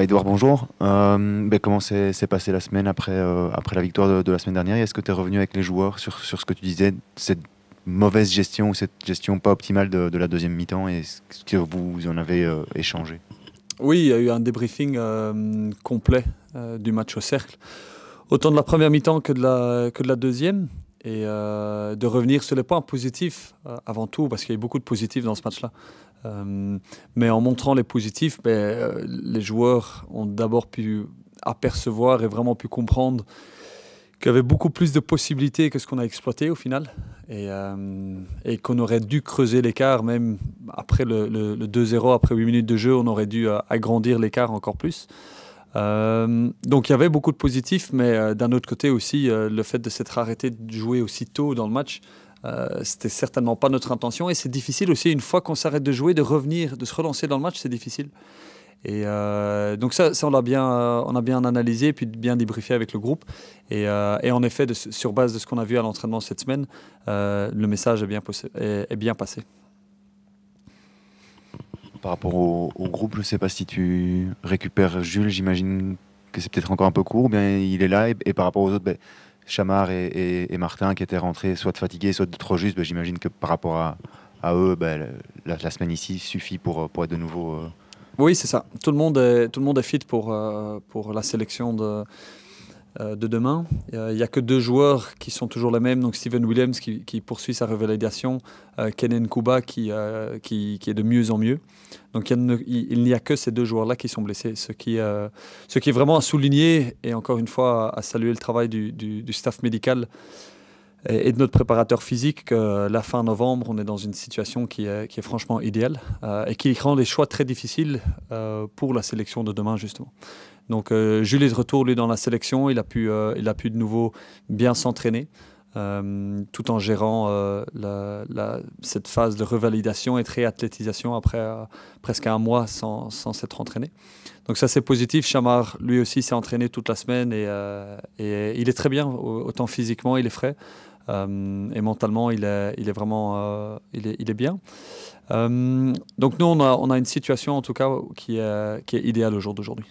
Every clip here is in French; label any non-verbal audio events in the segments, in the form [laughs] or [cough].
Edouard, euh, bonjour. Euh, ben, comment s'est passée la semaine après, euh, après la victoire de, la semaine dernière Est-ce que tu es revenu avec les joueurs sur, ce que tu disais, cette mauvaise gestion ou cette gestion pas optimale de, la deuxième mi-temps et ce que vous en avez échangé Oui, il y a eu un débriefing complet du match au cercle, autant de la première mi-temps que, que de la deuxième et euh, de revenir sur les points positifs euh, avant tout, parce qu'il y a eu beaucoup de positifs dans ce match-là. Euh, mais en montrant les positifs, ben, les joueurs ont d'abord pu apercevoir et vraiment pu comprendre qu'il y avait beaucoup plus de possibilités que ce qu'on a exploité au final, et, qu'on aurait dû creuser l'écart, même après le 2-0, après 8 minutes de jeu, on aurait dû agrandir l'écart encore plus. Euh, donc il y avait beaucoup de positifs, mais euh, d'un autre côté aussi, euh, le fait de s'être arrêté de jouer aussi tôt dans le match, c'était certainement pas notre intention. Et c'est difficile aussi, une fois qu'on s'arrête de jouer, de revenir, de se relancer dans le match, c'est difficile. Et donc ça, on l'a bien, on a bien analysé, puis bien débriefé avec le groupe. Et, en effet, sur base de ce qu'on a vu à l'entraînement cette semaine, le message est bien passé. Par rapport au, groupe, je ne sais pas si tu récupères Jules, j'imagine que c'est peut-être encore un peu court, bien il est là, et, par rapport aux autres, ben, Chamar et, Martin qui étaient rentrés soit fatigués, soit trop juste, ben, j'imagine que par rapport à, eux, ben, la, semaine ici suffit pour, pour être de nouveau... Euh, oui, c'est ça. Tout le monde est, tout le monde est fit pour, euh, pour la sélection de euh, de demain. Euh, il n'y a que deux joueurs qui sont toujours les mêmes, donc Steven Williams qui, poursuit sa revalidation, euh, Kenen Kuba qui, est de mieux en mieux. Donc il n'y a, que ces deux joueurs-là qui sont blessés, ce qui, est vraiment à souligner et encore une fois à saluer le travail du, staff médical et de notre préparateur physique la fin novembre, on est dans une situation qui est, franchement idéale et qui rend les choix très difficiles pour la sélection de demain, justement. Donc euh, Jules est de retour, lui, dans la sélection. Il a pu, euh, il a pu de nouveau bien s'entraîner. Euh, tout en gérant cette phase de revalidation et de réathlétisation après presque un mois sans, s'être entraîné. Donc ça c'est positif. Chamar lui aussi s'est entraîné toute la semaine et, il est très bien, autant physiquement il est frais et mentalement il est, vraiment il est, bien. donc nous on a, une situation en tout cas qui est, qui est idéale au jour d'aujourd'hui.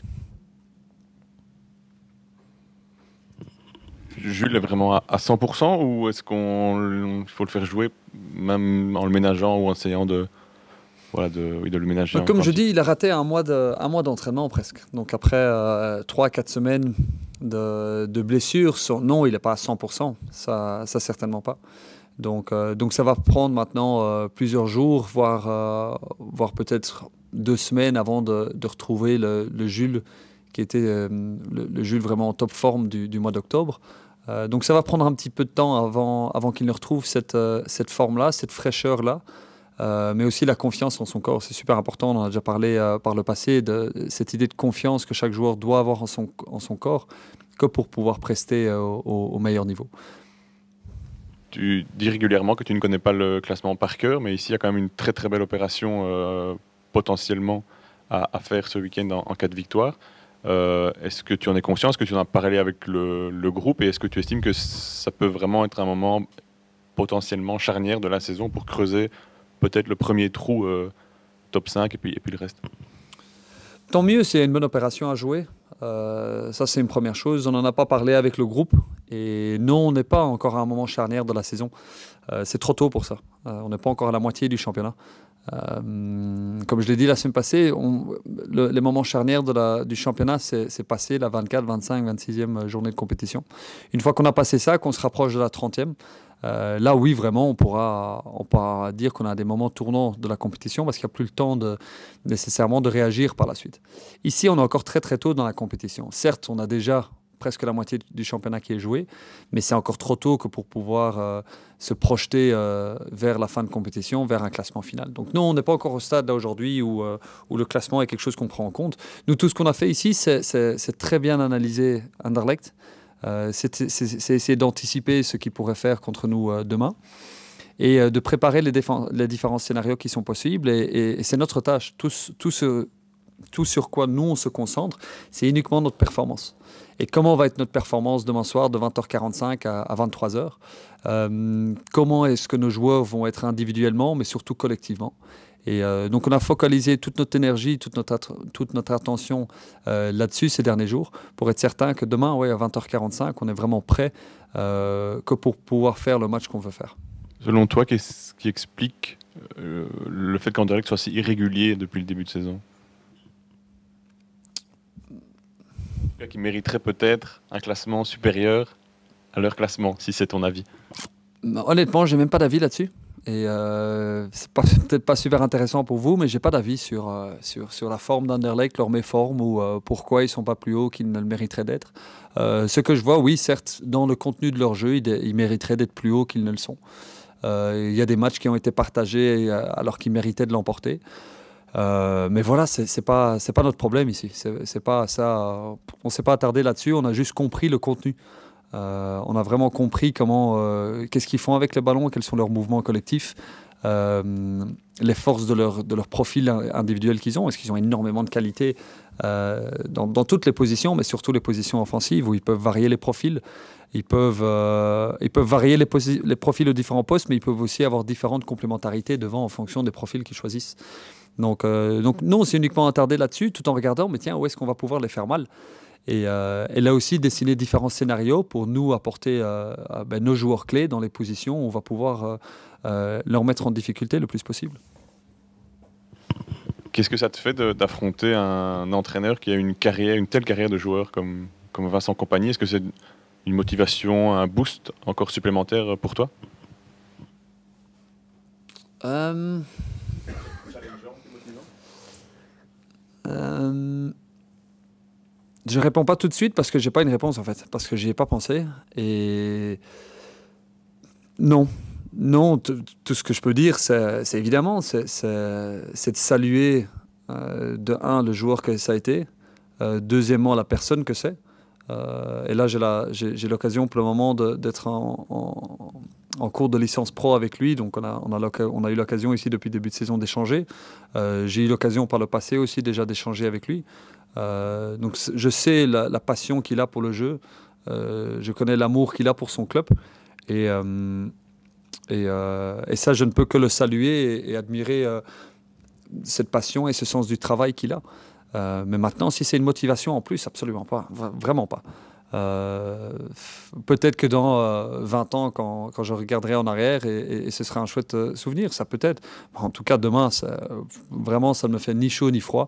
Jules est vraiment à 100% ou est-ce qu'on faut le faire jouer même en le ménageant ou en essayant de, de, le ménager bah, Comme je dis, il a raté un mois, de, mois d'entraînement presque. Donc après euh, trois, 3-4 semaines de, blessures, non, il n'est pas à 100%, ça, ça certainement pas. Donc, euh, donc ça va prendre maintenant euh, plusieurs jours, voire, voire peut-être deux semaines avant de, retrouver le, Jules qui était le, Jules vraiment en top forme du, du mois d'octobre. Euh, donc ça va prendre un petit peu de temps avant, avant qu'il ne retrouve cette, euh, cette forme-là, cette fraîcheur-là. Euh, mais aussi la confiance en son corps, c'est super important. On en a déjà parlé par le passé de cette idée de confiance que chaque joueur doit avoir en son, en son corps que pour pouvoir prester au, meilleur niveau. Tu dis régulièrement que tu ne connais pas le classement par cœur, mais ici il y a quand même une très très belle opération potentiellement à, faire ce week-end en cas de victoire. Euh, est-ce que tu en es conscient Est-ce que tu en as parlé avec le, groupe Et est-ce que tu estimes que ça peut vraiment être un moment potentiellement charnière de la saison pour creuser peut-être le premier trou euh, top 5 et puis, le reste Tant mieux, c'est une bonne opération à jouer. Euh, ça, c'est une première chose. On n'en a pas parlé avec le groupe. Et non, on n'est pas encore à un moment charnière de la saison. c'est trop tôt pour ça. on n'est pas encore à la moitié du championnat. Euh, comme je l'ai dit la semaine passée, on, les moments charnières de la, du championnat, c'est passé la 24, 25, 26e journée de compétition. Une fois qu'on a passé ça, qu'on se rapproche de la 30e, euh, là, oui, vraiment, on pourra, on pourra dire qu'on a des moments tournants de la compétition parce qu'il n'y a plus le temps de, nécessairement de réagir par la suite. Ici, on est encore très très tôt dans la compétition. Certes, on a déjà presque la moitié du championnat qui est joué, mais c'est encore trop tôt que pour pouvoir euh, se projeter euh, vers la fin de compétition, vers un classement final. Donc non, on n'est pas encore au stade aujourd'hui euh, où, le classement est quelque chose qu'on prend en compte. Nous, tout ce qu'on a fait ici, c'est très bien analyser Anderlecht. c'est essayer d'anticiper ce qu'il pourrait faire contre nous demain et de préparer les, les, différents scénarios qui sont possibles. Et, c'est notre tâche. Tous, tous, tout sur quoi nous on se concentre, c'est uniquement notre performance. Et comment va être notre performance demain soir de 20h45 à, 23h euh, Comment est-ce que nos joueurs vont être individuellement, mais surtout collectivement et euh, donc on a focalisé toute notre énergie, toute notre, attention euh, là-dessus ces derniers jours pour être certain que demain, oui, à 20h45, on est vraiment prêt que pour pouvoir faire le match qu'on veut faire. Selon toi, qu'est-ce qui explique le fait qu'en direct soit si irrégulier depuis le début de saison qui mériterait peut-être un classement supérieur à leur classement, si c'est ton avis Honnêtement, bah, Honnêtement, j'ai même pas d'avis là-dessus. Et euh, c'est [laughs] peut-être pas super intéressant pour vous, mais j'ai pas d'avis sur, euh, sur, sur, la forme d'Underlake, leur méforme ou euh, pourquoi ils sont pas plus hauts qu'ils ne le mériteraient d'être. Euh, ce que je vois, oui, certes, dans le contenu de leur jeu, ils, ils mériteraient d'être plus hauts qu'ils ne le sont. Il y a des matchs qui ont été partagés alors qu'ils méritaient de l'emporter. Euh, mais voilà, c'est n'est pas, pas notre problème ici. C'est pas ça. On s'est pas attardé là-dessus. On a juste compris le contenu. Euh, on a vraiment compris comment, euh, qu'est-ce qu'ils font avec le ballon, quels sont leurs mouvements collectifs, les forces de leur, de leur profil individuel qu'ils ont. Est-ce qu'ils ont énormément de qualité dans, toutes les positions, mais surtout les positions offensives où ils peuvent varier les profils. Ils peuvent, ils peuvent varier les, les profils aux différents postes, mais ils peuvent aussi avoir différentes complémentarités devant en fonction des profils qu'ils choisissent. Donc, euh, donc mm. non, c'est uniquement attardé là-dessus, tout en regardant, mais tiens, où est-ce qu'on va pouvoir les faire mal et, euh, là aussi, dessiner différents scénarios pour nous apporter euh, ah, ben, nos joueurs clés dans les positions où on va pouvoir leur mettre en difficulté le plus possible. Qu'est-ce que ça te fait d'affronter un entraîneur qui a une carrière, une telle carrière de joueur comme, comme Vincent Compagnie Est-ce que c'est une motivation, un boost encore supplémentaire pour toi Je euh, Je réponds pas tout de suite parce que j'ai pas une réponse en fait, parce que j'y ai pas pensé. Et non, non, tout ce que je peux dire, c'est évidemment, c'est de saluer euh, de un le joueur que ça a été, euh, deuxièmement la personne que c'est. et là, j'ai l'occasion pour le moment d'être en en cours de licence pro avec lui, donc on a, on a, eu l'occasion ici depuis début de saison d'échanger. Euh, j'ai eu l'occasion par le passé aussi déjà d'échanger avec lui. Euh, donc je sais la, passion qu'il a pour le jeu, euh, je connais l'amour qu'il a pour son club et, et, ça je ne peux que le saluer et admirer cette passion et ce sens du travail qu'il a. mais maintenant si c'est une motivation en plus, absolument pas, vraiment pas. Euh, peut-être que dans 20 euh, ans, quand, quand, je regarderai en arrière, et, ce sera un chouette euh, souvenir, ça peut-être. En tout cas, demain, ça, vraiment, ça ne me fait ni chaud ni froid.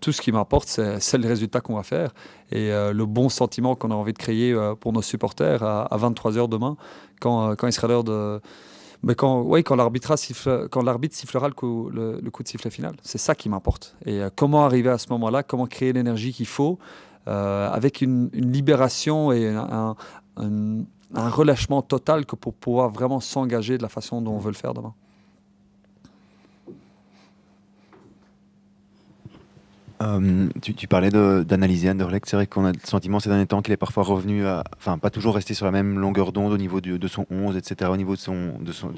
tout ce qui m'importe, c'est le résultat qu'on va faire et le bon sentiment qu'on a envie de créer pour nos supporters à, 23h demain, quand, quand il sera l'heure de... Mais quand, oui, quand l'arbitre sifflera le coup, le coup, de sifflet final, c'est ça qui m'importe. Et comment arriver à ce moment-là, comment créer l'énergie qu'il faut, euh, avec une, libération et un, relâchement total que pour pouvoir vraiment s'engager de la façon dont on veut le faire demain. Euh, tu, parlais d'analyser Anderlecht. C'est vrai qu'on a le sentiment ces derniers temps qu'il est parfois revenu à. Enfin, pas toujours resté sur la même longueur d'onde au niveau de son 11, etc., au niveau de son. De son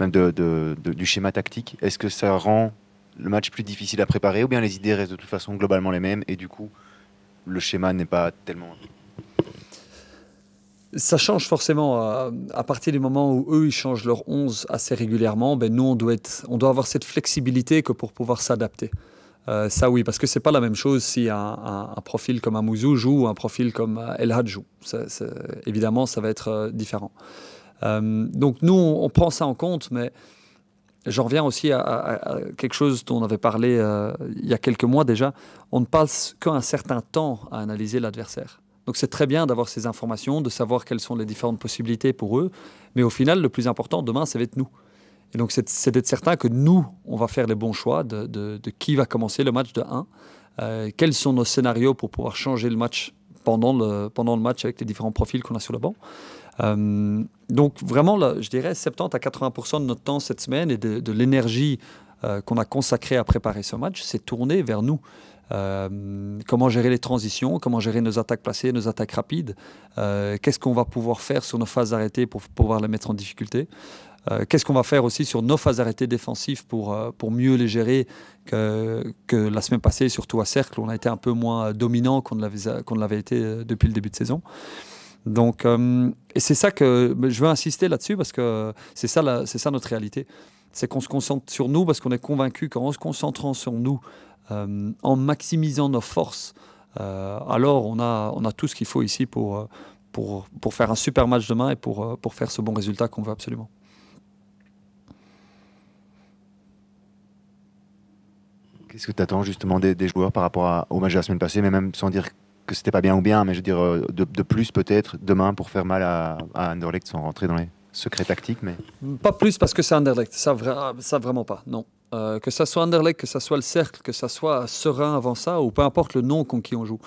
même de, du schéma tactique. Est-ce que ça rend le match plus difficile à préparer ou bien les idées restent de toute façon globalement les mêmes et du coup, le schéma n'est pas tellement ça change forcément euh, à, partir du moment où eux, ils changent leur 11 assez régulièrement. Ben nous, on doit, être, on doit avoir cette flexibilité que pour pouvoir s'adapter. Euh, ça oui, parce que c'est pas la même chose si un, profil comme Amouzou joue ou un profil comme euh, El Hadj joue. évidemment, ça va être différent. donc nous, on, on, prend ça en compte, mais J'en reviens aussi à, quelque chose dont on avait parlé euh, il y a quelques mois déjà. On ne passe qu'un certain temps à analyser l'adversaire. Donc c'est très bien d'avoir ces informations, de savoir quelles sont les différentes possibilités pour eux. Mais au final, le plus important demain, ça va être nous. Et donc c'est d'être certain que nous, on va faire les bons choix de, qui va commencer le match de 1, euh, quels sont nos scénarios pour pouvoir changer le match pendant le, pendant le match avec les différents profils qu'on a sur le banc. Euh, donc vraiment, là, je dirais 70 à 80 de notre temps cette semaine et de, l'énergie euh, qu'on a consacrée à préparer ce match, c'est tourné vers nous. Euh, comment gérer les transitions, comment gérer nos attaques placées, nos attaques rapides, qu'est-ce qu'on va pouvoir faire sur nos phases arrêtées pour pouvoir les mettre en difficulté, qu'est-ce qu'on va faire aussi sur nos phases arrêtées défensives pour, pour mieux les gérer que, la semaine passée, surtout à Cercle, on a été un peu moins dominant qu'on ne l'avait été depuis le début de saison. Donc, euh, et c'est ça que ben, je veux insister là-dessus parce que c'est ça, c'est ça notre réalité. C'est qu'on se concentre sur nous parce qu'on est convaincu qu'en se concentrant sur nous, euh, en maximisant nos forces, euh, alors on a, on a tout ce qu'il faut ici pour, pour, pour, faire un super match demain et pour, pour faire ce bon résultat qu'on veut absolument. Qu'est-ce que tu attends justement des, joueurs par rapport au match de la semaine passée, mais même sans dire que c'était pas bien ou bien, mais je veux dire, euh, de, plus peut-être demain pour faire mal à, à Anderlecht sans rentrer dans les secrets tactiques. Mais... Pas plus parce que c'est Anderlecht, ça, ça vraiment pas, non. Euh, que ça soit Anderlecht, que ça soit le Cercle, que ça soit Serein avant ça, ou peu importe le nom qu'on qui on joue.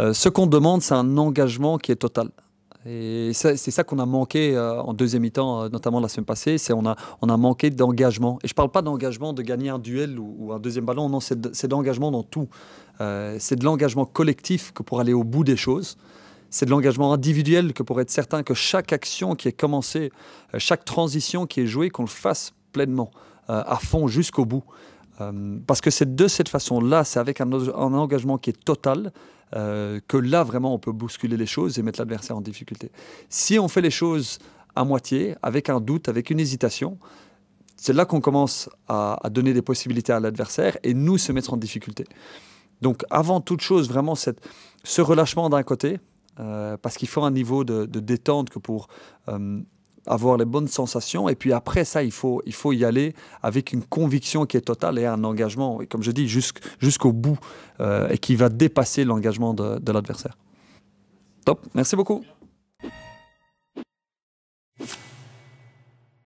Euh, ce qu'on demande, c'est un engagement qui est total. Et c'est ça qu'on a manqué en deuxième mi-temps, notamment la semaine passée, c'est on a, on a manqué d'engagement. Et je ne parle pas d'engagement de gagner un duel ou, ou un deuxième ballon, non, c'est d'engagement dans tout. Euh, c'est de l'engagement collectif que pour aller au bout des choses. C'est de l'engagement individuel que pour être certain que chaque action qui est commencée, euh, chaque transition qui est jouée, qu'on le fasse pleinement, euh, à fond jusqu'au bout. parce que c'est de cette façon-là, c'est avec un, engagement qui est total, que là vraiment on peut bousculer les choses et mettre l'adversaire en difficulté. Si on fait les choses à moitié, avec un doute, avec une hésitation, c'est là qu'on commence à, donner des possibilités à l'adversaire et nous se mettre en difficulté. Donc avant toute chose, vraiment cette, ce relâchement d'un côté, euh, parce qu'il faut un niveau de, détente que pour euh, avoir les bonnes sensations. Et puis après ça, il faut, il faut y aller avec une conviction qui est totale et un engagement, et comme je dis, jusqu'au bout, euh, et qui va dépasser l'engagement de, de l'adversaire. Top, merci beaucoup.